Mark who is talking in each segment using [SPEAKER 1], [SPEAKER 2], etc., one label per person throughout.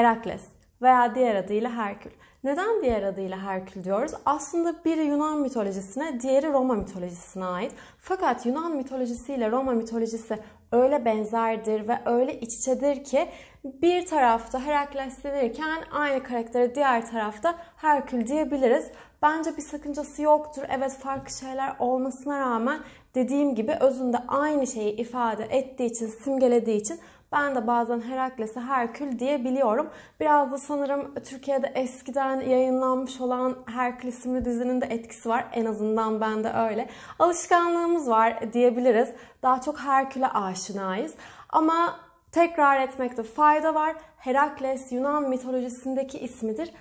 [SPEAKER 1] Herakles veya diğer adıyla Herkül. Neden diğer adıyla Herkül diyoruz? Aslında biri Yunan mitolojisine, diğeri Roma mitolojisine ait. Fakat Yunan mitolojisi ile Roma mitolojisi öyle benzerdir ve öyle iç içedir ki bir tarafta Herakles denirken aynı karakteri diğer tarafta Herkül diyebiliriz. Bence bir sakıncası yoktur. Evet farklı şeyler olmasına rağmen dediğim gibi özünde aynı şeyi ifade ettiği için, simgelediği için ben de bazen Herakles'e Herkül diyebiliyorum. Biraz da sanırım Türkiye'de eskiden yayınlanmış olan Herkül isimli dizinin de etkisi var. En azından ben de öyle. Alışkanlığımız var diyebiliriz. Daha çok Herkül'e aşinayız. Ama Tekrar etmekte fayda var. Herakles Yunan mitolojisindeki ismidir.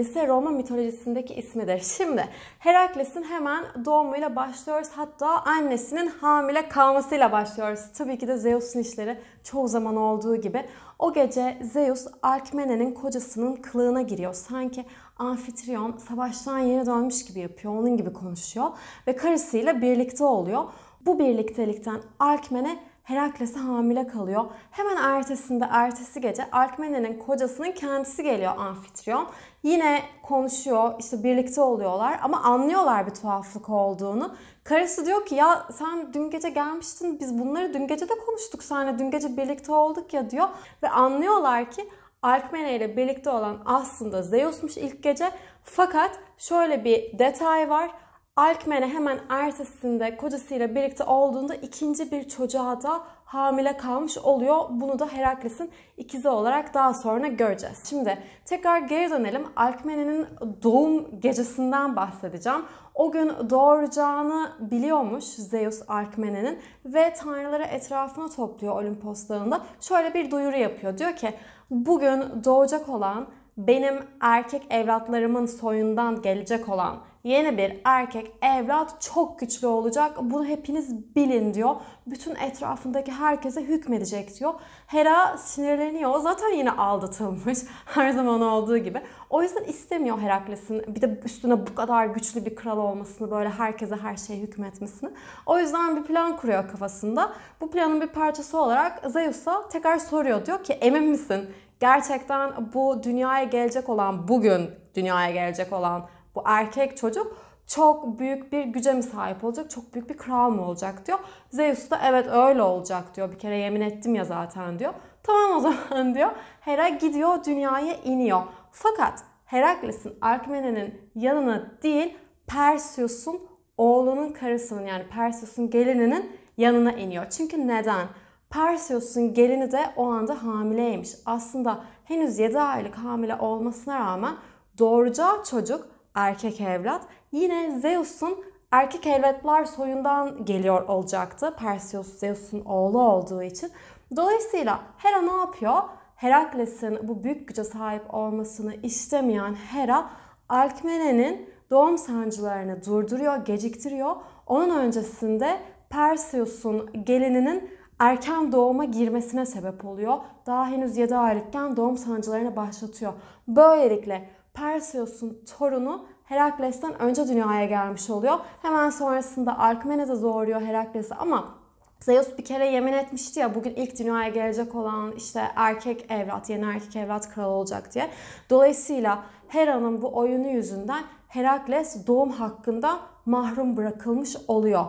[SPEAKER 1] ise Roma mitolojisindeki ismidir. Şimdi Herakles'in hemen doğumuyla başlıyoruz. Hatta annesinin hamile kalmasıyla başlıyoruz. Tabii ki de Zeus'un işleri çoğu zaman olduğu gibi. O gece Zeus Alkmene'nin kocasının kılığına giriyor. Sanki Amfitrion savaştan yeni dönmüş gibi yapıyor. Onun gibi konuşuyor ve karısıyla birlikte oluyor. Bu birliktelikten Alkmene Herakles'e hamile kalıyor. Hemen ertesinde ertesi gece Alkmene'nin kocasının kendisi geliyor Amfitrion. Yine konuşuyor işte birlikte oluyorlar ama anlıyorlar bir tuhaflık olduğunu. Karısı diyor ki ya sen dün gece gelmiştin biz bunları dün gece de konuştuk seninle dün gece birlikte olduk ya diyor. Ve anlıyorlar ki Alkmene ile birlikte olan aslında Zeus'muş ilk gece. Fakat şöyle bir detay var. Alkmen'e hemen ertesinde kocasıyla birlikte olduğunda ikinci bir çocuğa da hamile kalmış oluyor. Bunu da Herakles'in ikizi olarak daha sonra göreceğiz. Şimdi tekrar geri dönelim. Alkmen'in doğum gecesinden bahsedeceğim. O gün doğuracağını biliyormuş Zeus Alkmen'in ve tanrıları etrafına topluyor Olimpos Dağı'nda. Şöyle bir duyuru yapıyor. Diyor ki bugün doğacak olan benim erkek evlatlarımın soyundan gelecek olan yeni bir erkek evlat çok güçlü olacak. Bunu hepiniz bilin diyor. Bütün etrafındaki herkese hükmedecek diyor. Hera sinirleniyor. Zaten yine aldatılmış her zaman olduğu gibi. O yüzden istemiyor Herakles'in bir de üstüne bu kadar güçlü bir kral olmasını, böyle herkese her şeye hükmetmesini. O yüzden bir plan kuruyor kafasında. Bu planın bir parçası olarak Zeus'a tekrar soruyor. Diyor ki emin misin? Gerçekten bu dünyaya gelecek olan, bugün dünyaya gelecek olan bu erkek çocuk çok büyük bir güce mi sahip olacak, çok büyük bir kral mı olacak diyor. Zeus da evet öyle olacak diyor. Bir kere yemin ettim ya zaten diyor. Tamam o zaman diyor. Hera gidiyor dünyaya iniyor. Fakat Herakles'in Alkmene'nin yanına değil Perseus'un oğlunun karısının yani Perseus'un gelininin yanına iniyor. Çünkü neden? Perseus'un gelini de o anda hamileymiş. Aslında henüz 7 aylık hamile olmasına rağmen doğuracağı çocuk erkek evlat yine Zeus'un erkek evlatlar soyundan geliyor olacaktı. Perseus Zeus'un oğlu olduğu için. Dolayısıyla Hera ne yapıyor? Herakles'in bu büyük güce sahip olmasını istemeyen Hera Alkmene'nin doğum sancılarını durduruyor, geciktiriyor. Onun öncesinde Perseus'un gelininin erken doğuma girmesine sebep oluyor. Daha henüz 7 aylıkken doğum sancılarını başlatıyor. Böylelikle Perseus'un torunu Herakles'ten önce dünyaya gelmiş oluyor. Hemen sonrasında Arkimenes'e zorluyor Herakles'i ama Zeus bir kere yemin etmişti ya bugün ilk dünyaya gelecek olan işte erkek evlat, yeni erkek evlat kral olacak diye. Dolayısıyla Hera'nın bu oyunu yüzünden Herakles doğum hakkında mahrum bırakılmış oluyor.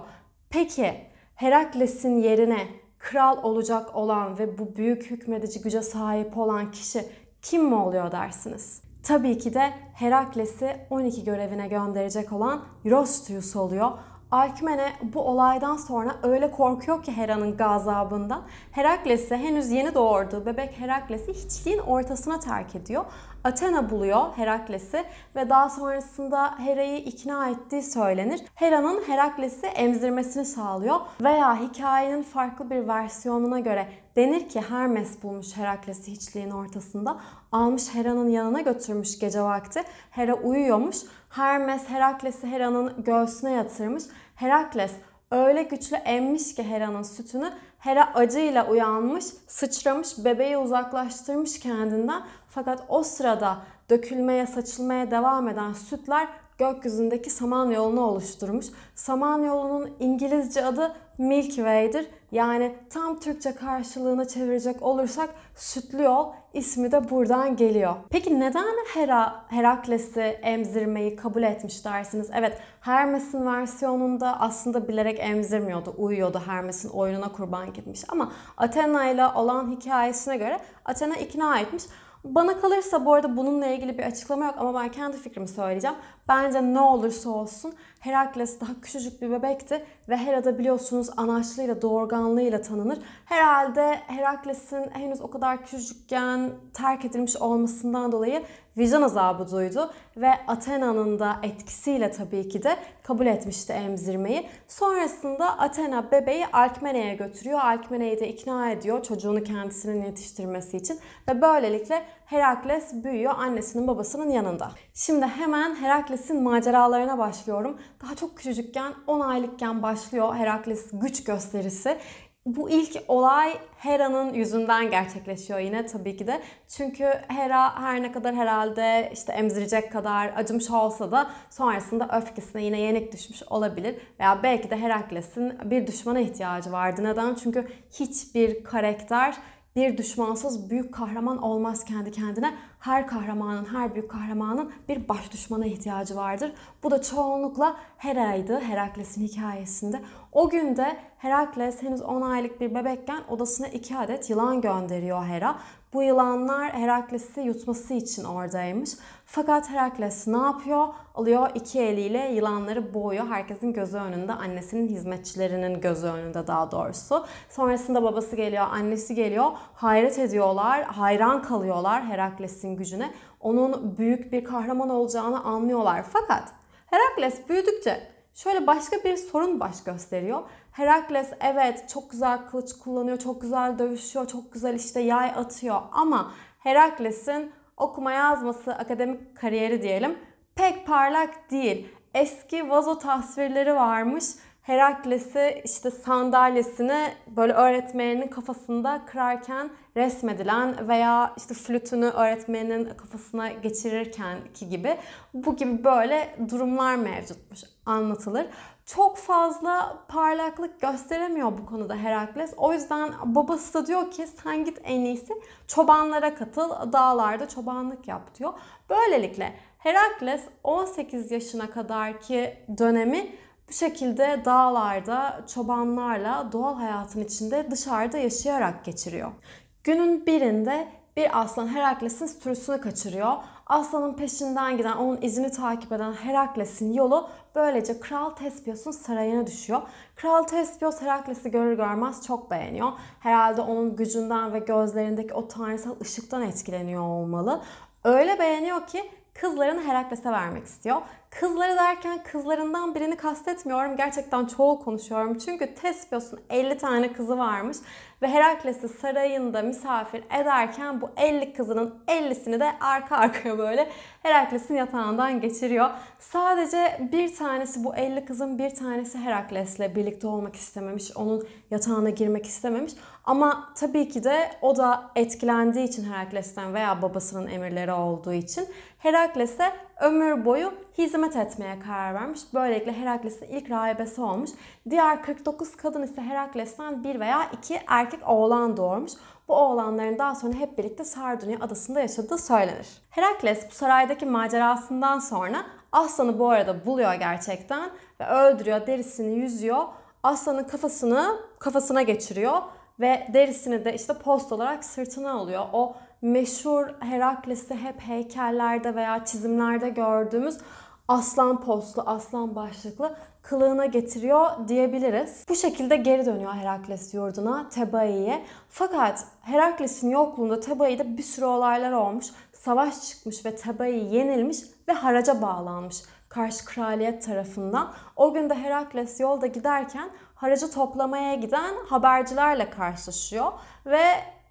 [SPEAKER 1] Peki Herakles'in yerine kral olacak olan ve bu büyük hükmedici güce sahip olan kişi kim mi oluyor dersiniz? tabii ki de Herakles'i 12 görevine gönderecek olan Eurystheus oluyor. Alkmene bu olaydan sonra öyle korkuyor ki Hera'nın gazabından. Herakles'i henüz yeni doğurduğu bebek Herakles'i hiçliğin ortasına terk ediyor. Athena buluyor Herakles'i ve daha sonrasında Hera'yı ikna ettiği söylenir. Hera'nın Herakles'i emzirmesini sağlıyor veya hikayenin farklı bir versiyonuna göre denir ki Hermes bulmuş Herakles'i hiçliğin ortasında almış Hera'nın yanına götürmüş gece vakti. Hera uyuyormuş. Hermes Herakles'i Hera'nın göğsüne yatırmış. Herakles öyle güçlü emmiş ki Hera'nın sütünü Hera acıyla uyanmış, sıçramış, bebeği uzaklaştırmış kendinden. Fakat o sırada dökülmeye, saçılmaya devam eden sütler gökyüzündeki saman yolunu oluşturmuş. Saman yolunun İngilizce adı Milky Way'dir. Yani tam Türkçe karşılığını çevirecek olursak sütlü yol İsmi de buradan geliyor. Peki neden Hera, Herakles'i emzirmeyi kabul etmiş dersiniz? Evet Hermes'in versiyonunda aslında bilerek emzirmiyordu. Uyuyordu Hermes'in oyununa kurban gitmiş. Ama Athena ile olan hikayesine göre Athena ikna etmiş. Bana kalırsa bu arada bununla ilgili bir açıklama yok ama ben kendi fikrimi söyleyeceğim. Bence ne olursa olsun Herakles daha küçücük bir bebekti ve Hera'da biliyorsunuz anaçlığıyla, doğurganlığıyla tanınır. Herhalde Herakles'in henüz o kadar küçücükken terk edilmiş olmasından dolayı vicdan azabı duydu ve Athena'nın da etkisiyle tabii ki de kabul etmişti emzirmeyi. Sonrasında Athena bebeği Alkmene'ye götürüyor. Alkmene'yi de ikna ediyor çocuğunu kendisinin yetiştirmesi için ve böylelikle Herakles büyüyor annesinin babasının yanında. Şimdi hemen Herakles'in maceralarına başlıyorum. Daha çok küçücükken 10 aylıkken başlıyor Herakles güç gösterisi bu ilk olay Hera'nın yüzünden gerçekleşiyor yine tabii ki de. Çünkü Hera her ne kadar herhalde işte emzirecek kadar acımış olsa da sonrasında öfkesine yine yenik düşmüş olabilir. Veya belki de Herakles'in bir düşmana ihtiyacı vardı. Neden? Çünkü hiçbir karakter bir düşmansız büyük kahraman olmaz kendi kendine. Her kahramanın, her büyük kahramanın bir baş düşmana ihtiyacı vardır. Bu da çoğunlukla Hera'ydı, Herakles'in hikayesinde. O günde Herakles henüz 10 aylık bir bebekken odasına 2 adet yılan gönderiyor Hera. Bu yılanlar Herakles'i yutması için oradaymış. Fakat Herakles ne yapıyor? Alıyor iki eliyle yılanları boğuyor. Herkesin gözü önünde, annesinin hizmetçilerinin gözü önünde daha doğrusu. Sonrasında babası geliyor, annesi geliyor. Hayret ediyorlar, hayran kalıyorlar Herakles'in gücüne. Onun büyük bir kahraman olacağını anlıyorlar. Fakat Herakles büyüdükçe şöyle başka bir sorun baş gösteriyor. Herakles evet çok güzel kılıç kullanıyor, çok güzel dövüşüyor, çok güzel işte yay atıyor ama Herakles'in okuma yazması, akademik kariyeri diyelim pek parlak değil. Eski vazo tasvirleri varmış. Herakles'i işte sandalyesini böyle öğretmeninin kafasında kırarken resmedilen veya işte flütünü öğretmenin kafasına geçirirken ki gibi bu gibi böyle durumlar mevcutmuş anlatılır çok fazla parlaklık gösteremiyor bu konuda Herakles. O yüzden babası da diyor ki sen git en iyisi çobanlara katıl, dağlarda çobanlık yap diyor. Böylelikle Herakles 18 yaşına kadarki dönemi bu şekilde dağlarda çobanlarla doğal hayatın içinde dışarıda yaşayarak geçiriyor. Günün birinde bir aslan Herakles'in sürüsünü kaçırıyor Aslanın peşinden giden, onun izini takip eden Herakles'in yolu böylece Kral Tespios'un sarayına düşüyor. Kral Tespios Herakles'i görür görmez çok beğeniyor. Herhalde onun gücünden ve gözlerindeki o tanrısal ışıktan etkileniyor olmalı. Öyle beğeniyor ki kızlarını Herakles'e vermek istiyor. Kızları derken kızlarından birini kastetmiyorum. Gerçekten çoğu konuşuyorum. Çünkü Tespios'un 50 tane kızı varmış ve Herakles'i sarayında misafir ederken bu 50 kızının 50'sini de arka arkaya böyle Herakles'in yatağından geçiriyor. Sadece bir tanesi bu 50 kızın bir tanesi Herakles'le birlikte olmak istememiş. Onun yatağına girmek istememiş. Ama tabii ki de o da etkilendiği için Herakles'ten veya babasının emirleri olduğu için Herakles'e ömür boyu hizmet etmeye karar vermiş. Böylelikle Herakles'in ilk rahibesi olmuş. Diğer 49 kadın ise Herakles'ten bir veya iki erkek oğlan doğurmuş. Bu oğlanların daha sonra hep birlikte Sardunya adasında yaşadığı söylenir. Herakles bu saraydaki macerasından sonra aslanı bu arada buluyor gerçekten ve öldürüyor, derisini yüzüyor. Aslanın kafasını kafasına geçiriyor ve derisini de işte post olarak sırtına alıyor. O meşhur Herakles'i hep heykellerde veya çizimlerde gördüğümüz aslan postlu, aslan başlıklı kılığına getiriyor diyebiliriz. Bu şekilde geri dönüyor Herakles yurduna, Tebai'ye. Fakat Herakles'in yokluğunda Tebai'de bir sürü olaylar olmuş. Savaş çıkmış ve Tebai yenilmiş ve haraca bağlanmış karşı kraliyet tarafından. O gün de Herakles yolda giderken haracı toplamaya giden habercilerle karşılaşıyor ve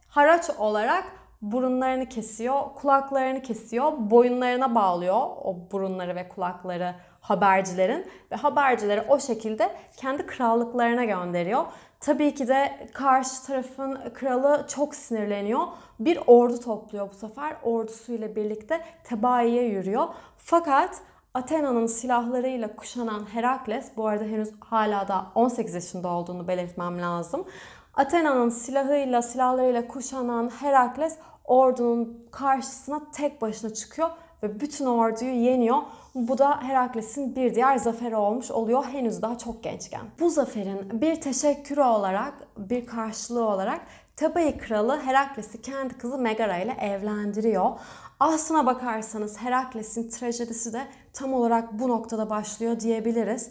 [SPEAKER 1] haraç olarak burunlarını kesiyor, kulaklarını kesiyor, boyunlarına bağlıyor o burunları ve kulakları habercilerin ve habercileri o şekilde kendi krallıklarına gönderiyor. Tabii ki de karşı tarafın kralı çok sinirleniyor. Bir ordu topluyor bu sefer. Ordusuyla birlikte Tebai'ye yürüyor. Fakat Athena'nın silahlarıyla kuşanan Herakles, bu arada henüz hala da 18 yaşında olduğunu belirtmem lazım. Athena'nın silahıyla, silahlarıyla kuşanan Herakles ordunun karşısına tek başına çıkıyor ve bütün orduyu yeniyor. Bu da Herakles'in bir diğer zaferi olmuş oluyor henüz daha çok gençken. Bu zaferin bir teşekkürü olarak, bir karşılığı olarak Tebai kralı Herakles'i kendi kızı Megara ile evlendiriyor. Aslına bakarsanız Herakles'in trajedisi de tam olarak bu noktada başlıyor diyebiliriz.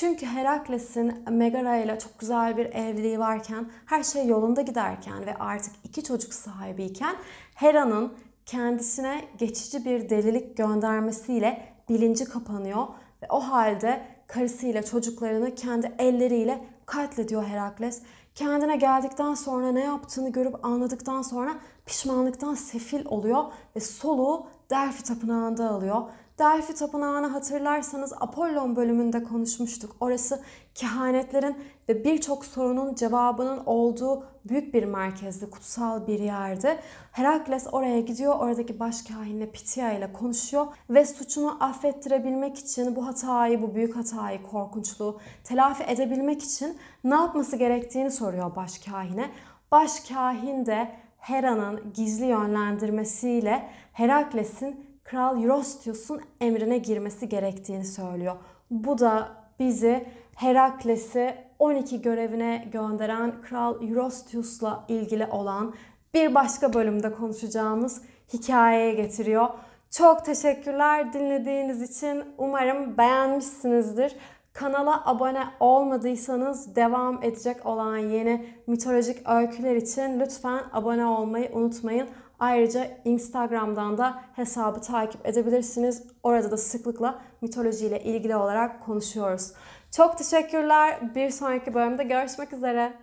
[SPEAKER 1] Çünkü Herakles'in Megara ile çok güzel bir evliliği varken, her şey yolunda giderken ve artık iki çocuk sahibiyken Hera'nın kendisine geçici bir delilik göndermesiyle bilinci kapanıyor ve o halde karısıyla çocuklarını kendi elleriyle katlediyor Herakles. Kendine geldikten sonra ne yaptığını görüp anladıktan sonra pişmanlıktan sefil oluyor ve soluğu Delphi Tapınağı'nda alıyor. Delphi Tapınağı'nı hatırlarsanız Apollon bölümünde konuşmuştuk. Orası kehanetlerin ve birçok sorunun cevabının olduğu büyük bir merkezdi, kutsal bir yerdi. Herakles oraya gidiyor, oradaki baş başkahinle Pitya ile konuşuyor ve suçunu affettirebilmek için bu hatayı, bu büyük hatayı, korkunçluğu telafi edebilmek için ne yapması gerektiğini soruyor baş kahine. Baş Başkahin de Hera'nın gizli yönlendirmesiyle Herakles'in Kral Eurostius'un emrine girmesi gerektiğini söylüyor. Bu da bizi Herakles'i 12 görevine gönderen Kral Eurostius'la ilgili olan bir başka bölümde konuşacağımız hikayeye getiriyor. Çok teşekkürler dinlediğiniz için. Umarım beğenmişsinizdir. Kanala abone olmadıysanız devam edecek olan yeni mitolojik öyküler için lütfen abone olmayı unutmayın. Ayrıca Instagram'dan da hesabı takip edebilirsiniz. Orada da sıklıkla mitolojiyle ilgili olarak konuşuyoruz. Çok teşekkürler. Bir sonraki bölümde görüşmek üzere.